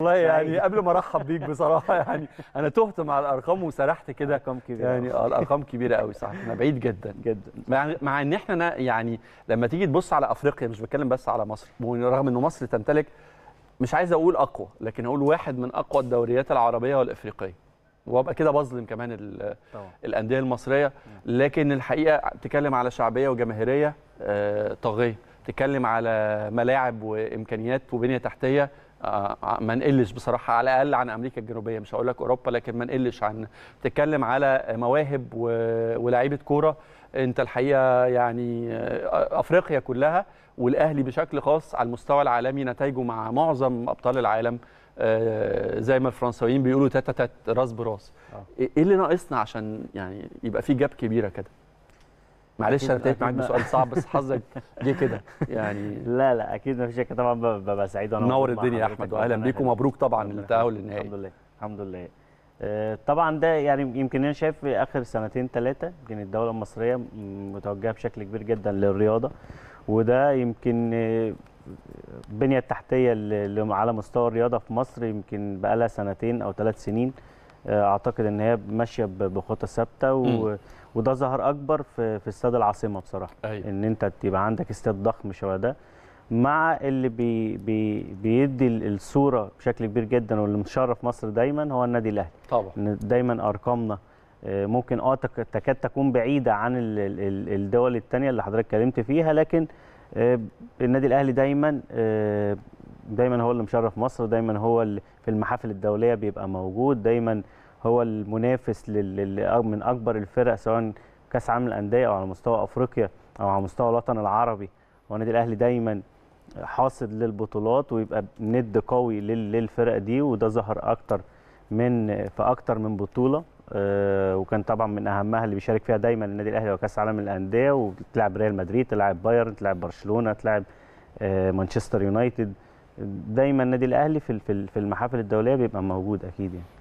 والله يعني قبل ما ارحب بيك بصراحه يعني انا تهت مع الارقام وسرحت كده ارقام كبيره يعني اه الارقام كبيره قوي صح انا بعيد جدا جدا مع, مع ان احنا يعني لما تيجي تبص على افريقيا مش بتكلم بس على مصر رغم ان مصر تمتلك مش عايز اقول اقوى لكن اقول واحد من اقوى الدوريات العربيه والافريقيه وابقى كده بظلم كمان الانديه المصريه لكن الحقيقه تكلم على شعبيه وجماهيريه آه، طاغيه تتكلم على ملاعب وامكانيات وبنيه تحتيه آه، ما نقلش بصراحه على الاقل عن امريكا الجنوبيه مش هقول لك اوروبا لكن ما نقلش عن تتكلم على مواهب ولاعيبه كوره انت الحقيقه يعني آه، افريقيا كلها والاهلي بشكل خاص على المستوى العالمي نتائجه مع معظم ابطال العالم آه، زي ما الفرنساويين بيقولوا تاتا تات راس براس ايه اللي ناقصنا عشان يعني يبقى في جاب كبيره كده معلش انا ابتديت معاك بسؤال صعب بس حظك جه كده يعني لا لا اكيد ما فيش طبعا ببقى سعيد وانا منور الدنيا يا احمد واهلا بيك ومبروك طبعا التاهل للنهائي الحمد لله الحمد لله آه، طبعا ده يعني يمكن انا شايف في اخر سنتين ثلاثه يمكن الدوله المصريه متوجهه بشكل كبير جدا للرياضه وده يمكن البنيه آه، التحتيه اللي على مستوى الرياضه في مصر يمكن بقى لها سنتين او ثلاث سنين آه، اعتقد ان هي ماشيه بخطى ثابته وده ظهر اكبر في في استاد العاصمه بصراحه أيوة. ان انت تبقى عندك استاد ضخم شبه ده مع اللي بي بي بيدي الصوره بشكل كبير جدا واللي مشرف مصر دايما هو النادي الاهلي طبعا ان دايما ارقامنا آه، ممكن اه تكاد تكون بعيده عن الدول الثانيه اللي حضرتك اتكلمت فيها لكن آه، النادي الاهلي دايما هو اللي مشرف مصر دايما هو اللي في المحافل الدوليه بيبقى موجود دايما هو المنافس من اكبر الفرق سواء كاس عالم الانديه او على مستوى افريقيا او على مستوى الوطن العربي والنادي الاهلي دايما حاصد للبطولات ويبقى ند قوي للفرق دي وده ظهر اكتر من في اكتر من بطوله آه، وكان طبعا من اهمها اللي بيشارك فيها دايما النادي الاهلي وكاس عالم الانديه وتلعب ريال مدريد تلعب بايرن تلعب برشلونه تلعب آه، مانشستر يونايتد دايما النادي الاهلي في في المحافل الدوليه بيبقى موجود اكيد يعني